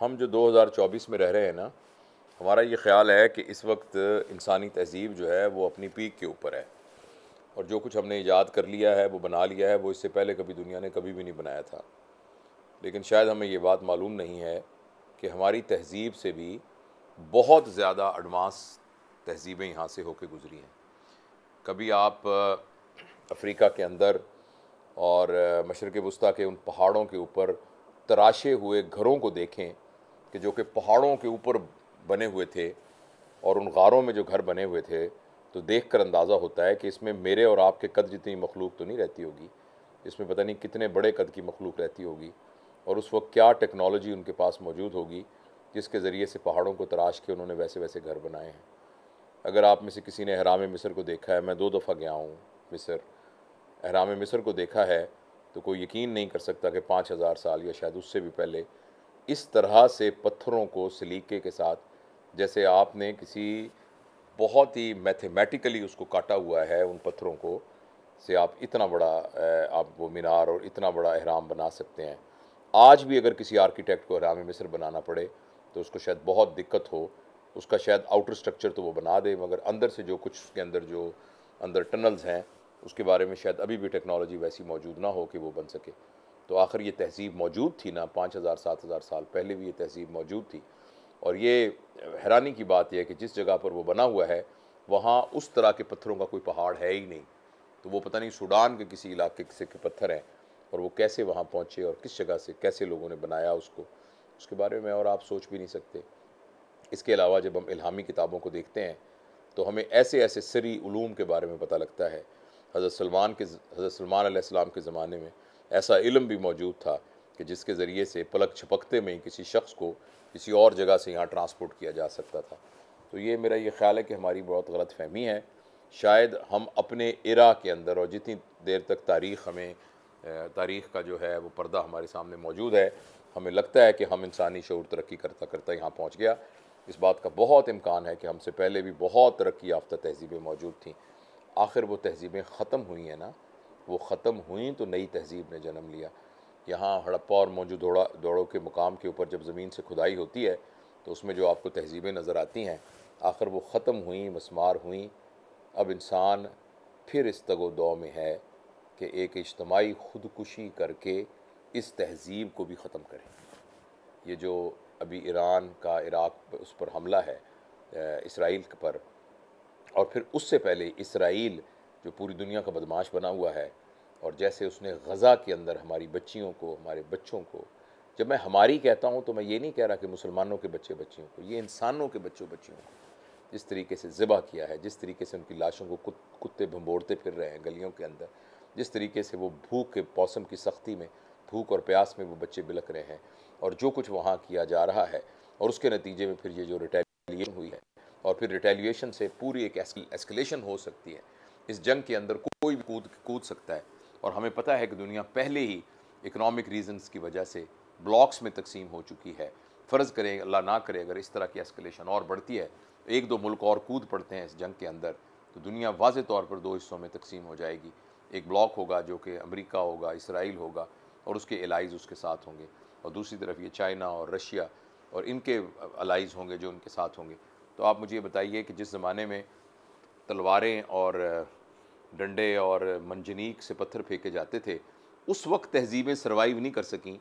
हम जो 2024 में रह रहे हैं ना हमारा ये ख्याल है कि इस वक्त इंसानी तहजीब जो है वो अपनी पीक के ऊपर है और जो कुछ हमने ईजाद कर लिया है वो बना लिया है वो इससे पहले कभी दुनिया ने कभी भी नहीं बनाया था लेकिन शायद हमें ये बात मालूम नहीं है कि हमारी तहजीब से भी बहुत ज़्यादा एडवांस तहजीबें यहाँ से होके गुजरी हैं कभी आप अफ्रीका के अंदर और मशरक़ वस्ती के उन पहाड़ों के ऊपर तराशे हुए घरों को देखें कि जो कि पहाड़ों के ऊपर बने हुए थे और उन गारों में जो घर बने हुए थे तो देख कर अंदाज़ा होता है कि इसमें मेरे और आपके कद जितनी मखलूक तो नहीं रहती होगी इसमें पता नहीं कितने बड़े कद की मखलूक रहती होगी और उस वक्त क्या टेक्नोलॉजी उनके पास मौजूद होगी जिसके ज़रिए से पहाड़ों को तराश के उन्होंने वैसे वैसे घर बनाए हैं अगर आप में से किसी ने अहराम मिस्र को देखा है मैं दो दफ़ा गया हूँ मिस्र अहराम मिस्र को देखा है तो कोई यकीन नहीं कर सकता कि पाँच हज़ार साल या शायद उससे भी पहले इस तरह से पत्थरों को सलीके के साथ जैसे आपने किसी बहुत ही मैथमेटिकली उसको काटा हुआ है उन पत्थरों को से आप इतना बड़ा आप वो मीनार और इतना बड़ा अहराम बना सकते हैं आज भी अगर किसी आर्किटेक्ट को अहराम मिस्र बनाना पड़े तो उसको शायद बहुत दिक्कत हो उसका शायद आउटर स्ट्रक्चर तो वो बना दे मगर अंदर से जो कुछ उसके अंदर जो अंदर टनल्स हैं उसके बारे में शायद अभी भी टेक्नोलॉजी वैसी मौजूद ना हो कि वो बन सके तो आखिर ये तहजीब मौजूद थी ना पाँच हज़ार सात हज़ार साल पहले भी ये तहजीब मौजूद थी और ये हैरानी की बात यह है कि जिस जगह पर वो बना हुआ है वहाँ उस तरह के पत्थरों का कोई पहाड़ है ही नहीं तो वो पता नहीं सूडान के किसी इलाके से के पत्थर हैं और वो कैसे वहाँ पहुँचे और किस जगह से कैसे लोगों ने बनाया उसको उसके बारे में और आप सोच भी नहीं सकते इसके अलावा जब हम इल्हामी किताबों को देखते हैं तो हमें ऐसे ऐसे सरी उलूम के बारे में पता लगता है हज़रत सलमान के हज़रत सलमान आसमाम के ज़माने में ऐसा इलम भी मौजूद था कि जिसके ज़रिए से पलक छपकते में ही किसी शख्स को किसी और जगह से यहाँ ट्रांसपोर्ट किया जा सकता था तो ये मेरा ये ख्याल है कि हमारी बहुत गलत फहमी है शायद हम अपने इरा के अंदर और जितनी देर तक तारीख़ हमें तारीख़ का जो है वो पर्दा हमारे सामने मौजूद है हमें लगता है कि हम इंसानी शोर तरक्की करता करता यहाँ पहुँच गया इस बात का बहुत इम्कान है कि हमसे पहले भी बहुत तरक्की याफ्ता तहजीबें मौजूद थी आखिर वो तहजीबें ख़त्म हुई हैं ना वो ख़त्म हुई तो नई तहजीब ने जन्म लिया यहाँ हड़प्पा और मौजूदा दौड़ा दौड़ों के मुकाम के ऊपर जब ज़मीन से खुदाई होती है तो उसमें जो आपको तहजीबें नज़र आती हैं आखिर वो ख़त्म हुई मसमार हुई अब इंसान फिर इस तगो दो में है कि एक इज्तमाही खुदकुशी करके इस तहजीब को भी ख़त्म करें ये जो अभी ईरान का इराक़ उस पर हमला है इसराइल पर और फिर उससे पहले इसराइल जो पूरी दुनिया का बदमाश बना हुआ है और जैसे उसने गज़ा के अंदर हमारी बच्चियों को हमारे बच्चों को जब मैं हमारी कहता हूँ तो मैं ये नहीं कह रहा कि मुसलमानों के बच्चे बच्चियों को ये इंसानों के बच्चों बच्चियों को जिस तरीके से ज़िबा किया है जिस तरीके से उनकी लाशों को कुत्ते भंबोड़ते फिर रहे हैं गलियों के अंदर जिस तरीके से वो भूख के मौसम की सख्ती में भूख और प्यास में वो बच्चे बिलक रहे हैं और जो कुछ वहाँ किया जा रहा है और उसके नतीजे में फिर ये जो रिटेलिएशन हुई है और फिर रिटेलिएशन से पूरी एक एस्किलेशन हो सकती है इस जंग के अंदर कोई भी कूद कूद सकता है और हमें पता है कि दुनिया पहले ही इकनॉमिक रीजंस की वजह से ब्लॉक्स में तकसीम हो चुकी है फ़र्ज़ करें अल्लाह ना करे अगर इस तरह की एस्केलेशन और बढ़ती है तो एक दो मुल्क और कूद पड़ते हैं इस जंग के अंदर तो दुनिया वाज तौर पर दो हिस्सों में तकसीम हो जाएगी एक ब्लॉक होगा जो कि अमरीका होगा इसराइल होगा और उसके एलाइज उसके साथ होंगे और दूसरी तरफ ये चाइना और रशिया और इनके अलाइज होंगे जो उनके साथ होंगे तो आप मुझे ये बताइए कि जिस ज़माने में तलवारें और डंडे और मंजनीक से पत्थर फेंके जाते थे उस वक्त तहजीबें सर्वाइव नहीं कर सकें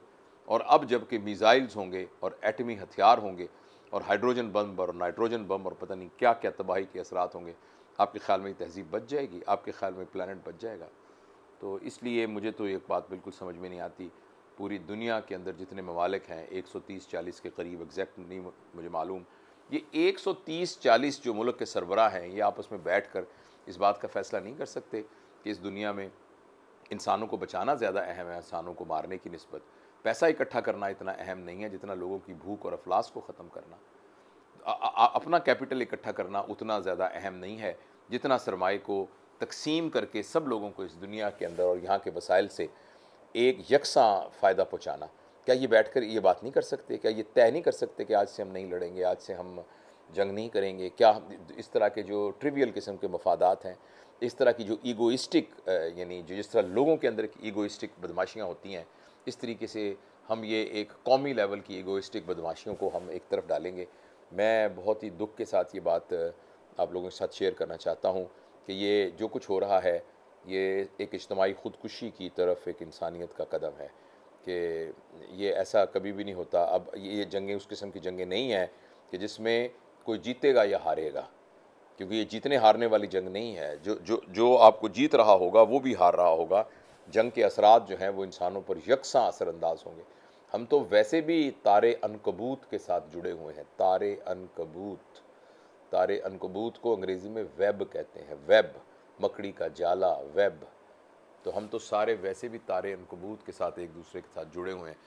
और अब जबकि मिज़ाइल्स होंगे और एटमी हथियार होंगे और हाइड्रोजन बम और नाइट्रोजन बम और पता नहीं क्या क्या तबाही के असरात होंगे आपके ख्याल में तहजीब बच जाएगी आपके ख्याल में प्लानट बच जाएगा तो इसलिए मुझे तो एक बात बिल्कुल समझ में नहीं आती पूरी दुनिया के अंदर जितने ममालिक हैं 130-40 के करीब एग्जैक्ट नहीं मुझे मालूम ये 130-40 जो मुल्क के सरबरा हैं ये आपस में बैठ कर इस बात का फ़ैसला नहीं कर सकते कि इस दुनिया में इंसानों को बचाना ज़्यादा अहम है इंसानों को मारने की नस्बत पैसा इकट्ठा करना इतना अहम नहीं है जितना लोगों की भूख और अफलास को ख़त्म करना आ, आ, अपना कैपिटल इकट्ठा करना उतना ज़्यादा अहम नहीं है जितना सरमाए को तकसीम करके सब लोगों को इस दुनिया के अंदर और यहाँ के वसाइल से एक यकसा फ़ायदा पहुँचाना क्या ये बैठ कर ये बात नहीं कर सकते क्या ये तय नहीं कर सकते कि आज से हम नहीं लड़ेंगे आज से हम जंग नहीं करेंगे क्या इस तरह के जो ट्रिवियल किस्म के मफादात हैं इस तरह की जो ईगोइस्टिक यानी जो जिस तरह लोगों के अंदर की ईगोइस्टिक बदमाशियाँ होती हैं इस तरीके से हम ये एक कौमी लेवल की ईगोइस्टिक बदमाशियों को हम एक तरफ डालेंगे मैं बहुत ही दुख के साथ ये बात आप लोगों के साथ शेयर करना चाहता हूँ कि ये जो कुछ हो रहा है ये एक इज्तमाही ख़ुदकुशी की तरफ एक इंसानियत का कदम है कि ये ऐसा कभी भी नहीं होता अब ये जंगें उस किस्म की जंगें नहीं हैं कि जिसमें कोई जीतेगा या हारेगा क्योंकि ये जीतने हारने वाली जंग नहीं है जो जो जो आपको जीत रहा होगा वो भी हार रहा होगा जंग के असरात जो हैं वो इंसानों पर यकसा असरानंदाज होंगे हम तो वैसे भी तारे अनकबूत के साथ जुड़े हुए हैं तारे अनकबूत तारे अनकबूत को अंग्रेज़ी में वेब कहते हैं वेब मकड़ी का जाला वेब तो हम तो सारे वैसे भी तारे अनकबूत के साथ एक दूसरे के साथ जुड़े हुए हैं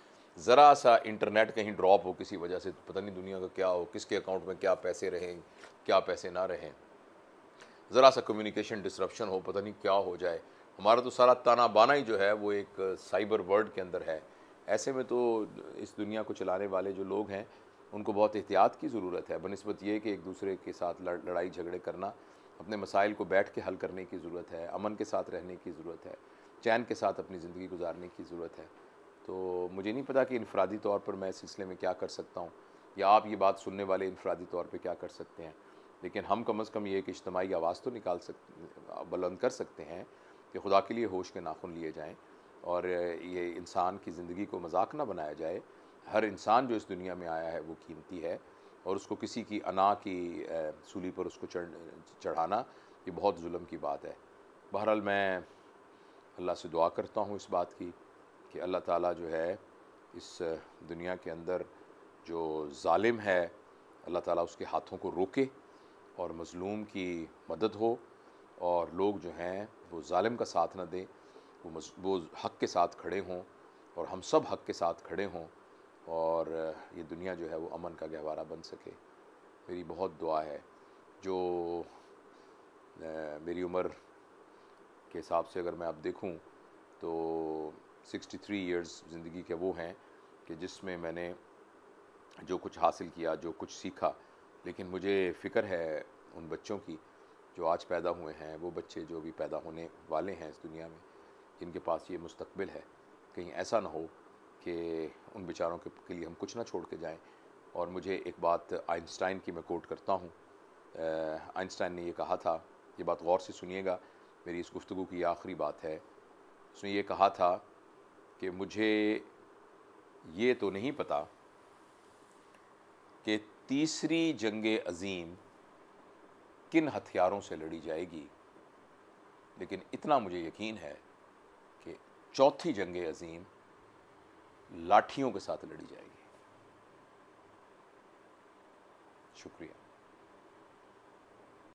ज़रा सा इंटरनेट कहीं ड्रॉप हो किसी वजह से तो पता नहीं दुनिया का क्या हो किसके अकाउंट में क्या पैसे रहें क्या पैसे ना रहें ज़रा सा कम्युनिकेशन डिसरप्शन हो पता नहीं क्या हो जाए हमारा तो सारा ताना बाना ही जो है वो एक साइबर वर्ल्ड के अंदर है ऐसे में तो इस दुनिया को चलाने वाले जो लोग हैं उनको बहुत एहतियात की ज़रूरत है बनस्बत ये कि एक दूसरे के साथ लड़, लड़ाई झगड़े करना अपने मसाइल को बैठ के हल करने की ज़रूरत है अमन के साथ रहने की ज़रूरत है चैन के साथ अपनी ज़िंदगी गुजारने की ज़रूरत है तो मुझे नहीं पता कि इनफरादी तौर पर मैं इस सिलसिले में क्या कर सकता हूँ या आप ये बात सुनने वाले इनफरादी तौर पर क्या कर सकते हैं लेकिन हम कम अज़ कम ये एक इज्तमाही आवाज़ तो निकाल सक बुलंद कर सकते हैं कि खुदा के लिए होश के नाखून लिए जाएँ और ये इंसान की ज़िंदगी को मजाक ना बनाया जाए हर इंसान जो इस दुनिया में आया है वो कीमती है और उसको किसी की अना की सूली पर उसको चढ़ाना ये बहुत जुल्म की बात है बहरहाल मैं अल्लाह से दुआ करता हूँ इस बात की कि अल्लाह ताला जो है इस दुनिया के अंदर जो जालिम है अल्लाह ताला उसके हाथों को रोके और मज़लूम की मदद हो और लोग जो हैं वो जालिम का साथ ना दें वो वो हक़ के साथ खड़े हों और हम सब हक़ के साथ खड़े हों और ये दुनिया जो है वो अमन का गहवारा बन सके मेरी बहुत दुआ है जो मेरी उम्र के हिसाब से अगर मैं अब देखूं तो 63 थ्री ईयर्स ज़िंदगी के वो हैं कि जिसमें मैंने जो कुछ हासिल किया जो कुछ सीखा लेकिन मुझे फ़िक्र है उन बच्चों की जो आज पैदा हुए हैं वो बच्चे जो भी पैदा होने वाले हैं इस दुनिया में जिनके पास ये मुस्तबिल है कहीं ऐसा ना हो कि उन बेचारों के, के लिए हम कुछ ना छोड़ के जाएँ और मुझे एक बात आइंस्टाइन की मैं कोट करता हूँ आइंस्टाइन ने यह कहा था ये बात गौर से सुनिएगा मेरी इस गुफ्तु की आखिरी बात है उसने ये कहा था कि मुझे ये तो नहीं पता कि तीसरी जंग अजीम किन हथियारों से लड़ी जाएगी लेकिन इतना मुझे यकीन है कि चौथी जंग अजीम लाठियों के साथ लड़ी जाएगी शुक्रिया